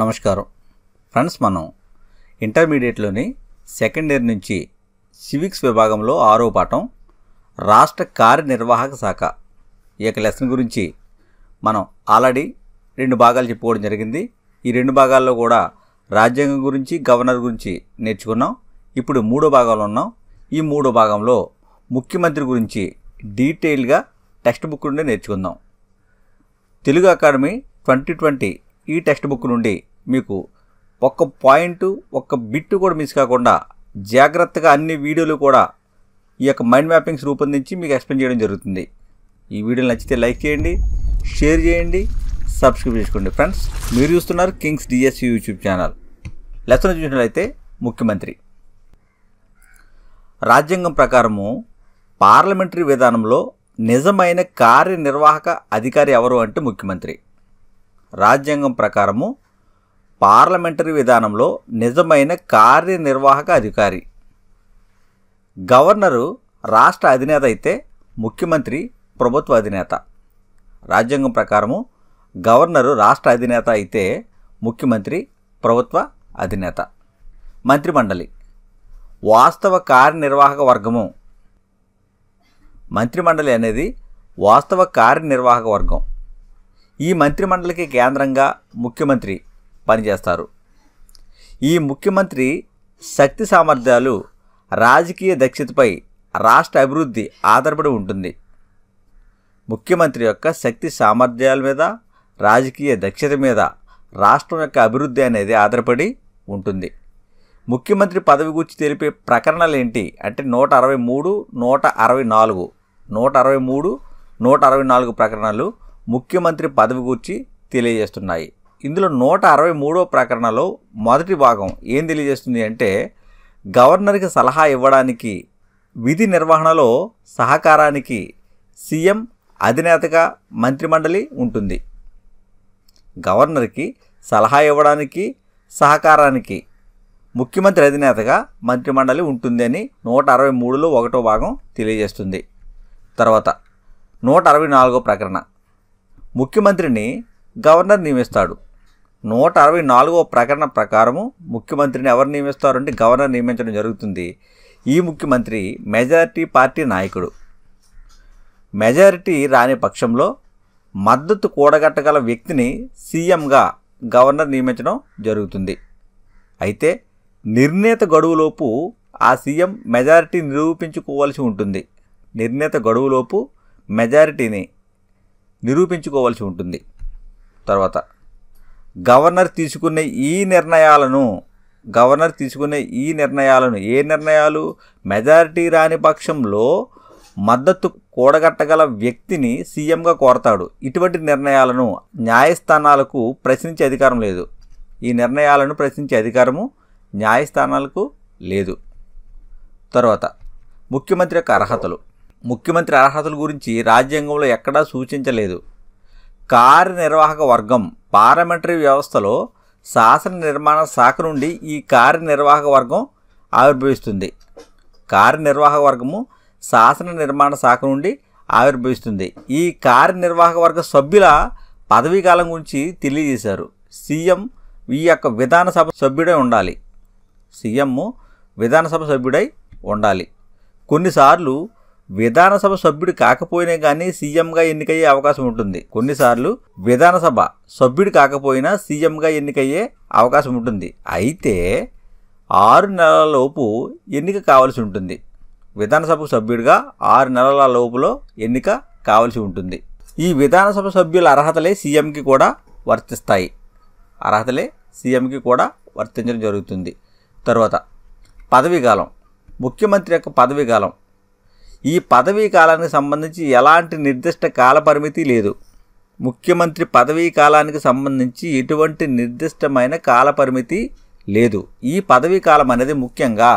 నమస్కారం ఫ్రెండ్స్ మనం ఇంటర్మీడియట్లోని సెకండ్ ఇయర్ నుంచి సివిక్స్ విభాగంలో ఆరో పాఠం రాష్ట్ర కార్యనిర్వాహక శాఖ ఈ యొక్క లెసన్ గురించి మనం ఆల్రెడీ రెండు భాగాలు చెప్పుకోవడం జరిగింది ఈ రెండు భాగాల్లో కూడా రాజ్యాంగం గురించి గవర్నర్ గురించి నేర్చుకున్నాం ఇప్పుడు మూడో భాగంలో ఉన్నాం ఈ మూడో భాగంలో ముఖ్యమంత్రి గురించి డీటెయిల్గా టెక్స్ట్ బుక్ నుండి నేర్చుకుందాం తెలుగు అకాడమీ ట్వంటీ ట్వంటీ ఈ టెక్స్ట్ బుక్ నుండి మీకు ఒక్క పాయింట్ ఒక్క బిట్ కూడా మిస్ కాకుండా జాగ్రత్తగా అన్ని వీడియోలు కూడా ఈ యొక్క మైండ్ మ్యాపింగ్స్ రూపొందించి మీకు ఎక్స్ప్లెయిన్ చేయడం జరుగుతుంది ఈ వీడియో నచ్చితే లైక్ చేయండి షేర్ చేయండి సబ్స్క్రైబ్ చేసుకోండి ఫ్రెండ్స్ మీరు చూస్తున్నారు kings DS YouTube channel lesson చూసినట్లయితే ముఖ్యమంత్రి రాజ్యాంగం ప్రకారము పార్లమెంటరీ విధానంలో నిజమైన కార్యనిర్వాహక అధికారి ఎవరు అంటే ముఖ్యమంత్రి రాజ్యాంగం ప్రకారము పార్లమెంటరీ విధానంలో నిజమైన కార్యనిర్వాహక అధికారి గవర్నరు రాష్ట్ర అధినేత అయితే ముఖ్యమంత్రి ప్రభుత్వ అధినేత రాజ్యాంగం ప్రకారము గవర్నరు రాష్ట్ర అధినేత అయితే ముఖ్యమంత్రి ప్రభుత్వ అధినేత మంత్రిమండలి వాస్తవ కార్యనిర్వాహక వర్గము మంత్రిమండలి అనేది వాస్తవ కార్యనిర్వాహక వర్గం ఈ మంత్రిమండలికి కేంద్రంగా ముఖ్యమంత్రి పనిచేస్తారు ఈ ముఖ్యమంత్రి శక్తి సామర్థ్యాలు రాజకీయ దక్షతపై రాష్ట్ర అభివృద్ధి ఆధారపడి ఉంటుంది ముఖ్యమంత్రి యొక్క శక్తి సామర్థ్యాల మీద రాజకీయ దక్షత మీద రాష్ట్రం యొక్క అభివృద్ధి అనేది ఆధారపడి ఉంటుంది ముఖ్యమంత్రి పదవి గురించి తెలిపే ప్రకరణలు ఏంటి అంటే నూట అరవై మూడు నూట అరవై నాలుగు నూట అరవై మూడు నూట అరవై నాలుగు ప్రకరణలు ముఖ్యమంత్రి పదవి గురించి తెలియజేస్తున్నాయి ఇందులో నూట అరవై మూడో ప్రకరణలో మొదటి భాగం ఏం తెలియజేస్తుంది అంటే గవర్నర్కి సలహా ఇవ్వడానికి విధి నిర్వహణలో సహకారానికి సీఎం అధినేతగా మంత్రిమండలి ఉంటుంది గవర్నర్కి సలహా ఇవ్వడానికి సహకారానికి ముఖ్యమంత్రి అధినేతగా మంత్రిమండలి ఉంటుంది అని నూట అరవై మూడులో ఒకటో భాగం తెలియజేస్తుంది తర్వాత నూట అరవై నాలుగో ప్రకరణ ముఖ్యమంత్రిని గవర్నర్ నియమిస్తాడు నూట అరవై నాలుగో ప్రకటన ప్రకారము ముఖ్యమంత్రిని ఎవరు నియమిస్తారంటే గవర్నర్ నియమించడం జరుగుతుంది ఈ ముఖ్యమంత్రి మెజారిటీ పార్టీ నాయకుడు మెజారిటీ రాని పక్షంలో మద్దతు కూడగట్టగల వ్యక్తిని సీఎంగా గవర్నర్ నియమించడం జరుగుతుంది అయితే నిర్ణీత గడువులోపు ఆ సీఎం మెజారిటీ నిరూపించుకోవాల్సి ఉంటుంది నిర్ణీత గడువులోపు మెజారిటీని నిరూపించుకోవాల్సి ఉంటుంది తర్వాత గవర్నర్ తీసుకునే ఈ నిర్ణయాలను గవర్నర్ తీసుకునే ఈ నిర్ణయాలను ఏ నిర్ణయాలు మెజారిటీ రాని పక్షంలో మద్దతు కూడగట్టగల వ్యక్తిని సీఎంగా కోరతాడు ఇటువంటి నిర్ణయాలను న్యాయస్థానాలకు ప్రశ్నించే అధికారం లేదు ఈ నిర్ణయాలను ప్రశ్నించే అధికారము న్యాయస్థానాలకు లేదు తర్వాత ముఖ్యమంత్రి యొక్క అర్హతలు ముఖ్యమంత్రి అర్హతల గురించి రాజ్యాంగంలో ఎక్కడా సూచించలేదు కార్యనిర్వాహక వర్గం పార్లమెంటరీ వ్యవస్థలో శాసన నిర్మాణ శాఖ నుండి ఈ కార్యనిర్వాహక వర్గం ఆవిర్భవిస్తుంది కార్యనిర్వాహక వర్గము శాసన నిర్మాణ శాఖ నుండి ఆవిర్భవిస్తుంది ఈ కార్యనిర్వాహక వర్గ సభ్యుల పదవీకాలం గురించి తెలియజేశారు సీఎం ఈ యొక్క విధానసభ సభ్యుడై ఉండాలి సీఎం విధానసభ సభ్యుడై ఉండాలి కొన్నిసార్లు విధానసభ సభ్యుడు కాకపోయినా కానీ సీఎంగా ఎన్నికయ్యే అవకాశం ఉంటుంది కొన్నిసార్లు విధానసభ సభ్యుడు కాకపోయినా సీఎంగా ఎన్నికయ్యే అవకాశం ఉంటుంది అయితే ఆరు నెలల లోపు ఎన్నిక కావాల్సి ఉంటుంది విధానసభ సభ్యుడిగా ఆరు నెలల లోపులో ఎన్నిక కావాల్సి ఉంటుంది ఈ విధానసభ సభ్యుల అర్హతలే సీఎంకి కూడా వర్తిస్తాయి అర్హతలే సీఎంకి కూడా వర్తించడం జరుగుతుంది తర్వాత పదవీకాలం ముఖ్యమంత్రి యొక్క పదవీకాలం ఈ పదవీ కాలానికి సంబంధించి ఎలాంటి నిర్దిష్ట కాలపరిమితి లేదు ముఖ్యమంత్రి పదవీ కాలానికి సంబంధించి ఎటువంటి నిర్దిష్టమైన కాలపరిమితి లేదు ఈ పదవీ కాలం అనేది ముఖ్యంగా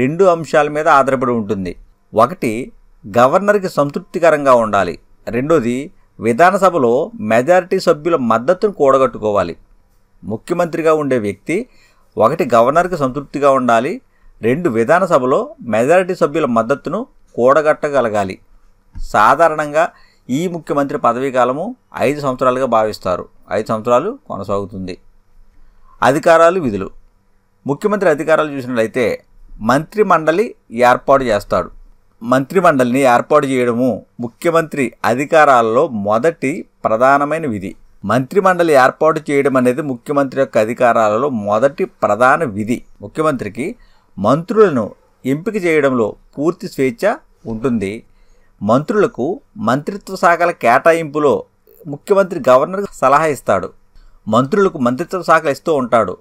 రెండు అంశాల మీద ఆధారపడి ఉంటుంది ఒకటి గవర్నర్కి సంతృప్తికరంగా ఉండాలి రెండోది విధానసభలో మెజారిటీ సభ్యుల మద్దతును కూడగట్టుకోవాలి ముఖ్యమంత్రిగా ఉండే వ్యక్తి ఒకటి గవర్నర్కి సంతృప్తిగా ఉండాలి రెండు విధానసభలో మెజారిటీ సభ్యుల మద్దతును కూడగట్టగలగాలి సాధారణంగా ఈ ముఖ్యమంత్రి పదవీ కాలము ఐదు సంవత్సరాలుగా భావిస్తారు ఐదు సంవత్సరాలు కొనసాగుతుంది అధికారాలు విధులు ముఖ్యమంత్రి అధికారాలు చూసినట్లయితే మంత్రి మండలి ఏర్పాటు చేస్తాడు మంత్రి మండలిని ఏర్పాటు చేయడము ముఖ్యమంత్రి అధికారాల్లో మొదటి ప్రధానమైన విధి మంత్రి మండలి ఏర్పాటు చేయడం అనేది ముఖ్యమంత్రి యొక్క అధికారాలలో మొదటి ప్రధాన విధి ముఖ్యమంత్రికి మంత్రులను ఎంపిక చేయడంలో పూర్తి స్వేచ్ఛ ఉంటుంది మంత్రులకు మంత్రిత్వ శాఖల కేటాయింపులో ముఖ్యమంత్రి గవర్నర్ సలహా ఇస్తాడు మంత్రులకు మంత్రిత్వ శాఖలు ఇస్తూ ఉంటాడు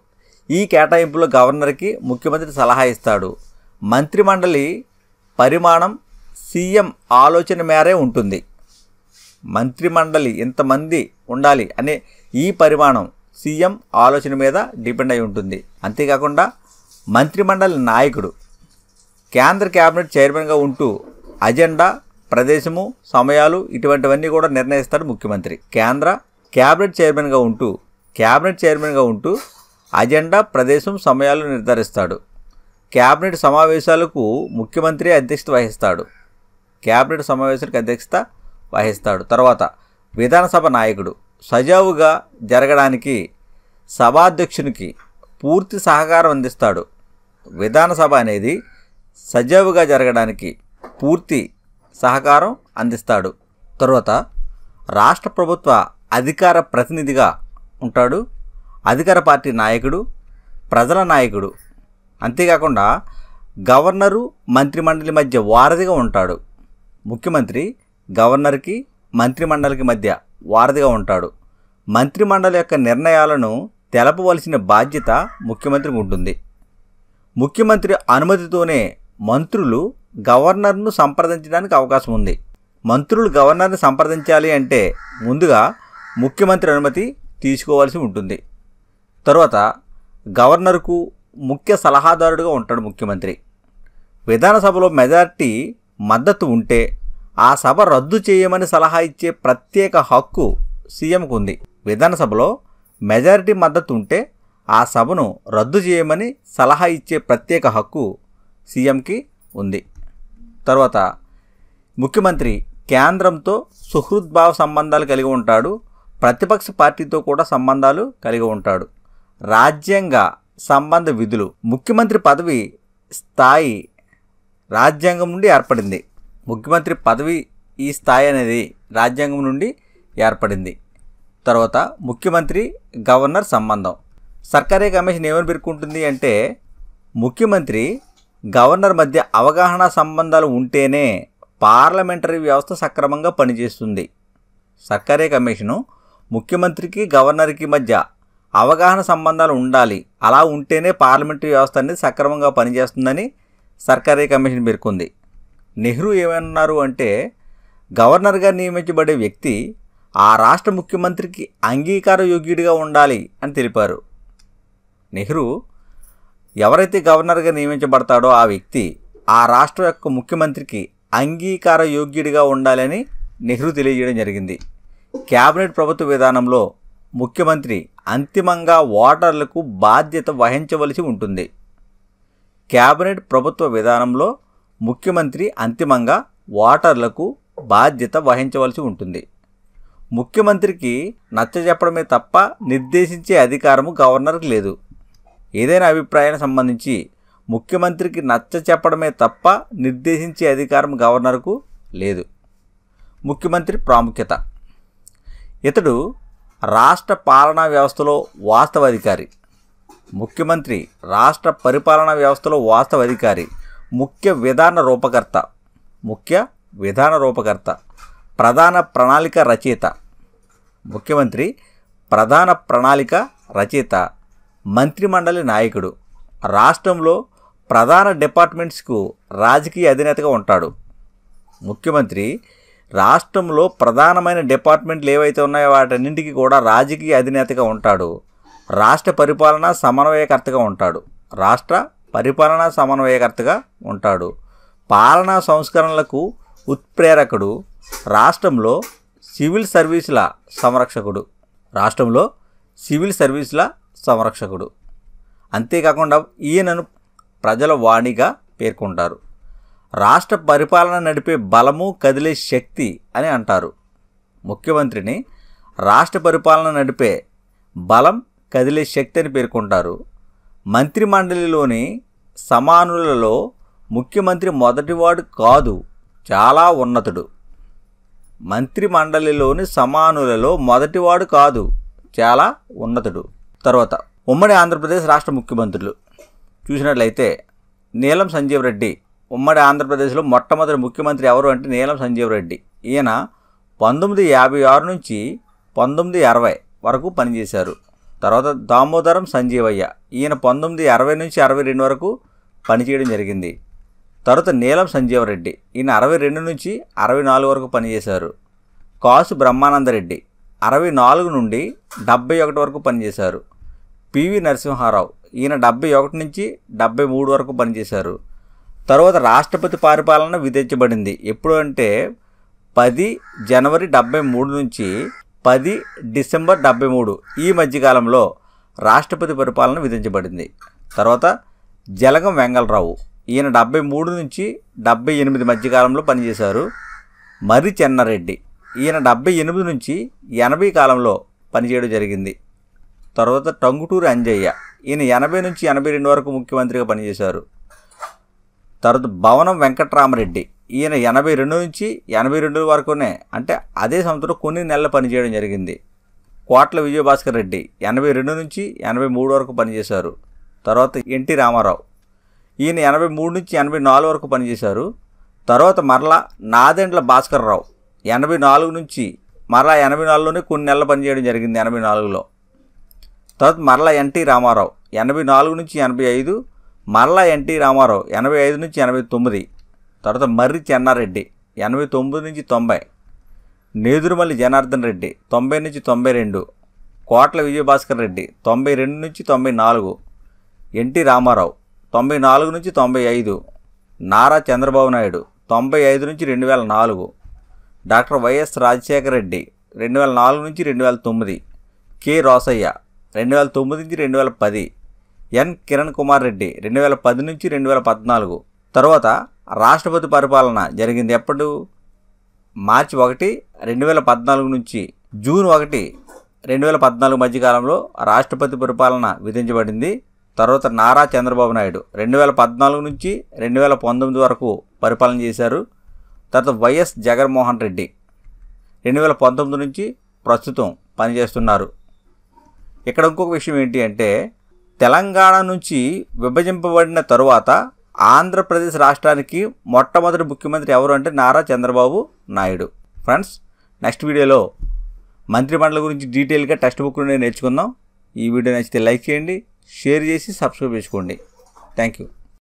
ఈ కేటాయింపులో గవర్నర్కి ముఖ్యమంత్రి సలహా ఇస్తాడు మంత్రిమండలి పరిమాణం సీఎం ఆలోచన మేరే ఉంటుంది మంత్రిమండలి ఇంతమంది ఉండాలి అనే ఈ పరిమాణం సీఎం ఆలోచన మీద డిపెండ్ అయి ఉంటుంది అంతేకాకుండా మంత్రిమండలి నాయకుడు కేంద్ర కేబినెట్ చైర్మన్గా ఉంటూ అజెండా ప్రదేశము సమయాలు ఇటువంటివన్నీ కూడా నిర్ణయిస్తాడు ముఖ్యమంత్రి కేంద్ర క్యాబినెట్ చైర్మన్గా ఉంటూ క్యాబినెట్ చైర్మన్గా ఉంటూ అజెండా ప్రదేశం సమయాలు నిర్ధారిస్తాడు క్యాబినెట్ సమావేశాలకు ముఖ్యమంత్రి అధ్యక్షత వహిస్తాడు క్యాబినెట్ సమావేశాలకు అధ్యక్షత వహిస్తాడు తర్వాత విధానసభ నాయకుడు సజావుగా జరగడానికి సభాధ్యక్షునికి పూర్తి సహకారం అందిస్తాడు విధానసభ అనేది సజావుగా జరగడానికి పూర్తి సహకారం అందిస్తాడు తరువాత రాష్ట్ర ప్రభుత్వ అధికార ప్రతినిధిగా ఉంటాడు అధికార పార్టీ నాయకుడు ప్రజల నాయకుడు అంతేకాకుండా గవర్నరు మంత్రిమండలి మధ్య వారధిగా ఉంటాడు ముఖ్యమంత్రి గవర్నర్కి మంత్రిమండలికి మధ్య వారధిగా ఉంటాడు మంత్రిమండలి యొక్క నిర్ణయాలను తెలపవలసిన బాధ్యత ముఖ్యమంత్రికి ఉంటుంది ముఖ్యమంత్రి అనుమతితోనే మంత్రులు గవర్నర్ను సంప్రదించడానికి అవకాశం ఉంది మంత్రులు గవర్నర్ని సంప్రదించాలి అంటే ముందుగా ముఖ్యమంత్రి అనుమతి తీసుకోవాల్సి ఉంటుంది తర్వాత గవర్నర్కు ముఖ్య సలహాదారుడుగా ఉంటాడు ముఖ్యమంత్రి విధానసభలో మెజార్టీ మద్దతు ఉంటే ఆ సభ రద్దు చేయమని సలహా ఇచ్చే ప్రత్యేక హక్కు సీఎంకు ఉంది విధానసభలో మెజారిటీ మద్దతు ఉంటే ఆ సభను రద్దు చేయమని సలహా ఇచ్చే ప్రత్యేక హక్కు సీఎంకి ఉంది తర్వాత ముఖ్యమంత్రి కేంద్రంతో సుహృద్భావ సంబంధాలు కలిగి ఉంటాడు ప్రతిపక్ష పార్టీతో కూడా సంబంధాలు కలిగి ఉంటాడు రాజ్యాంగ సంబంధ విధులు ముఖ్యమంత్రి పదవి స్థాయి రాజ్యాంగం నుండి ఏర్పడింది ముఖ్యమంత్రి పదవి ఈ స్థాయి అనేది రాజ్యాంగం నుండి ఏర్పడింది తర్వాత ముఖ్యమంత్రి గవర్నర్ సంబంధం సర్కారీ కమిషన్ ఏమని పేర్కొంటుంది అంటే ముఖ్యమంత్రి గవర్నర్ మధ్య అవగాహన సంబంధాలు ఉంటేనే పార్లమెంటరీ వ్యవస్థ సక్రమంగా పనిచేస్తుంది సర్కారీ కమిషను ముఖ్యమంత్రికి గవర్నర్కి మధ్య అవగాహన సంబంధాలు ఉండాలి అలా ఉంటేనే పార్లమెంటరీ వ్యవస్థ అనేది సక్రమంగా పనిచేస్తుందని సర్కారీ కమిషన్ పేర్కొంది నెహ్రూ ఏమన్నారు అంటే గవర్నర్గా నియమించబడే వ్యక్తి ఆ రాష్ట్ర ముఖ్యమంత్రికి అంగీకార యోగ్యుడిగా ఉండాలి అని తెలిపారు నెహ్రూ ఎవరైతే గవర్నర్గా నియమించబడతాడో ఆ వ్యక్తి ఆ రాష్ట్రం యొక్క ముఖ్యమంత్రికి అంగీకార యోగ్యుడిగా ఉండాలని నెహ్రూ తెలియజేయడం జరిగింది క్యాబినెట్ ప్రభుత్వ విధానంలో ముఖ్యమంత్రి అంతిమంగా ఓటర్లకు బాధ్యత వహించవలసి ఉంటుంది క్యాబినెట్ ప్రభుత్వ విధానంలో ముఖ్యమంత్రి అంతిమంగా ఓటర్లకు బాధ్యత వహించవలసి ఉంటుంది ముఖ్యమంత్రికి నచ్చజెప్పడమే తప్ప నిర్దేశించే అధికారము గవర్నర్కి లేదు ఏదైనా అభిప్రాయానికి సంబంధించి ముఖ్యమంత్రికి నచ్చ చెప్పడమే తప్ప నిర్దేశించే అధికారం గవర్నర్కు లేదు ముఖ్యమంత్రి ప్రాముఖ్యత ఇతడు రాష్ట్ర పాలనా వ్యవస్థలో వాస్తవ అధికారి ముఖ్యమంత్రి రాష్ట్ర పరిపాలనా వ్యవస్థలో వాస్తవ అధికారి ముఖ్య విధాన రూపకర్త ముఖ్య విధాన రూపకర్త ప్రధాన ప్రణాళిక రచయిత ముఖ్యమంత్రి ప్రధాన ప్రణాళిక రచయిత మంత్రిమండలి నాయకుడు రాష్ట్రంలో ప్రధాన డిపార్ట్మెంట్స్కు రాజకీయ అధినేతగా ఉంటాడు ముఖ్యమంత్రి రాష్ట్రంలో ప్రధానమైన డిపార్ట్మెంట్లు ఏవైతే ఉన్నాయో వాటన్నింటికి కూడా రాజకీయ అధినేతగా ఉంటాడు రాష్ట్ర పరిపాలన సమన్వయకర్తగా ఉంటాడు రాష్ట్ర పరిపాలనా సమన్వయకర్తగా ఉంటాడు పాలనా సంస్కరణలకు ఉత్ప్రేరకుడు రాష్ట్రంలో సివిల్ సర్వీసుల సంరక్షకుడు రాష్ట్రంలో సివిల్ సర్వీసుల సంరక్షకుడు అంతేకాకుండా ఈయనను ప్రజల వాణిగా పేర్కొంటారు రాష్ట్ర పరిపాలన నడిపే బలము కదిలే శక్తి అని అంటారు ముఖ్యమంత్రిని రాష్ట్ర పరిపాలన నడిపే బలం కదిలే శక్తి అని పేర్కొంటారు మంత్రిమండలిలోని సమానులలో ముఖ్యమంత్రి మొదటివాడు కాదు చాలా ఉన్నతుడు మంత్రిమండలిలోని సమానులలో మొదటివాడు కాదు చాలా ఉన్నతుడు తర్వాత ఉమ్మడి ఆంధ్రప్రదేశ్ రాష్ట్ర ముఖ్యమంత్రులు చూసినట్లయితే నీలం సంజీవ్ రెడ్డి ఉమ్మడి ఆంధ్రప్రదేశ్లో మొట్టమొదటి ముఖ్యమంత్రి ఎవరు అంటే నీలం సంజీవ్ రెడ్డి ఈయన పంతొమ్మిది యాభై ఆరు నుంచి పంతొమ్మిది అరవై వరకు పనిచేశారు తర్వాత దామోదరం సంజీవయ్య ఈయన పంతొమ్మిది అరవై నుంచి అరవై రెండు వరకు పనిచేయడం జరిగింది తర్వాత నీలం సంజీవ రెడ్డి ఈయన అరవై రెండు నుంచి అరవై నాలుగు వరకు పనిచేశారు కాసు బ్రహ్మానందరెడ్డి అరవై నాలుగు నుండి డెబ్బై ఒకటి వరకు పనిచేశారు పివి నరసింహారావు ఈయన డెబ్బై ఒకటి నుంచి డెబ్బై మూడు వరకు పనిచేశారు తర్వాత రాష్ట్రపతి పరిపాలన విధించబడింది ఎప్పుడు అంటే పది జనవరి డెబ్బై మూడు నుంచి పది డిసెంబర్ డెబ్బై మూడు ఈ మధ్యకాలంలో రాష్ట్రపతి పరిపాలన విధించబడింది తర్వాత జలగం వెంగళరావు ఈయన డెబ్బై మూడు నుంచి డెబ్బై ఎనిమిది మధ్యకాలంలో పనిచేశారు మరి చెన్నారెడ్డి ఈయన డెబ్బై ఎనిమిది నుంచి ఎనభై కాలంలో పనిచేయడం జరిగింది తర్వాత టంగుటూరు అంజయ్య ఈయన ఎనభై నుంచి ఎనభై రెండు వరకు ముఖ్యమంత్రిగా పనిచేశారు తర్వాత భవనం వెంకట్రామరెడ్డి ఈయన ఎనభై రెండు నుంచి ఎనభై రెండు వరకునే అంటే అదే సంవత్సరం కొన్ని నెలలు పనిచేయడం జరిగింది కోట్ల విజయభాస్కర్ రెడ్డి ఎనభై రెండు నుంచి ఎనభై మూడు వరకు పనిచేశారు తర్వాత ఎన్టీ రామారావు ఈయన ఎనభై మూడు నుంచి ఎనభై నాలుగు వరకు పనిచేశారు తర్వాత మరలా నాదెండ్ల భాస్కర్రావు ఎనభై నాలుగు నుంచి మరలా ఎనభై నాలుగులోనే కొన్ని నెలలు పనిచేయడం జరిగింది ఎనభై నాలుగులో తర్వాత మరల ఎన్టీ రామారావు ఎనభై నాలుగు నుంచి ఎనభై ఐదు మరల ఎన్టీ రామారావు ఎనభై ఐదు నుంచి ఎనభై తొమ్మిది తర్వాత మర్రి చెన్నారెడ్డి ఎనభై తొమ్మిది నుంచి తొంభై నేదురుమల్లి జనార్దన్ రెడ్డి తొంభై నుంచి తొంభై రెండు కోట్ల విజయభాస్కర్ రెడ్డి తొంభై రెండు నుంచి తొంభై నాలుగు ఎన్టీ రామారావు తొంభై నాలుగు నుంచి తొంభై ఐదు నారా చంద్రబాబు నాయుడు తొంభై ఐదు నుంచి రెండు వేల నాలుగు డాక్టర్ వైఎస్ రాజశేఖర రెడ్డి రెండు వేల నాలుగు నుంచి రెండు వేల తొమ్మిది కె రోసయ్య రెండు వేల తొమ్మిది నుంచి రెండు వేల పది ఎన్ కిరణ్ కుమార్ రెడ్డి రెండు వేల పది నుంచి రెండు వేల పద్నాలుగు తర్వాత రాష్ట్రపతి పరిపాలన జరిగింది ఎప్పుడు మార్చి ఒకటి రెండు వేల పద్నాలుగు నుంచి జూన్ ఒకటి రెండు వేల పద్నాలుగు మధ్యకాలంలో రాష్ట్రపతి పరిపాలన విధించబడింది తర్వాత నారా చంద్రబాబు నాయుడు రెండు వేల పద్నాలుగు నుంచి రెండు వేల పంతొమ్మిది వరకు పరిపాలన చేశారు తర్వాత వైఎస్ జగన్మోహన్ రెడ్డి రెండు వేల పంతొమ్మిది నుంచి ప్రస్తుతం పనిచేస్తున్నారు ఇక్కడ ఇంకొక విషయం ఏంటి అంటే తెలంగాణ నుంచి విభజింపబడిన తరువాత ఆంధ్రప్రదేశ్ రాష్ట్రానికి మొట్టమొదటి ముఖ్యమంత్రి ఎవరు అంటే నారా చంద్రబాబు నాయుడు ఫ్రెండ్స్ నెక్స్ట్ వీడియోలో మంత్రిమండలి గురించి డీటెయిల్గా టెక్స్ట్ బుక్ నేను నేర్చుకుందాం ఈ వీడియో నచ్చితే లైక్ చేయండి షేర్ చేసి సబ్స్క్రైబ్ చేసుకోండి థ్యాంక్ యూ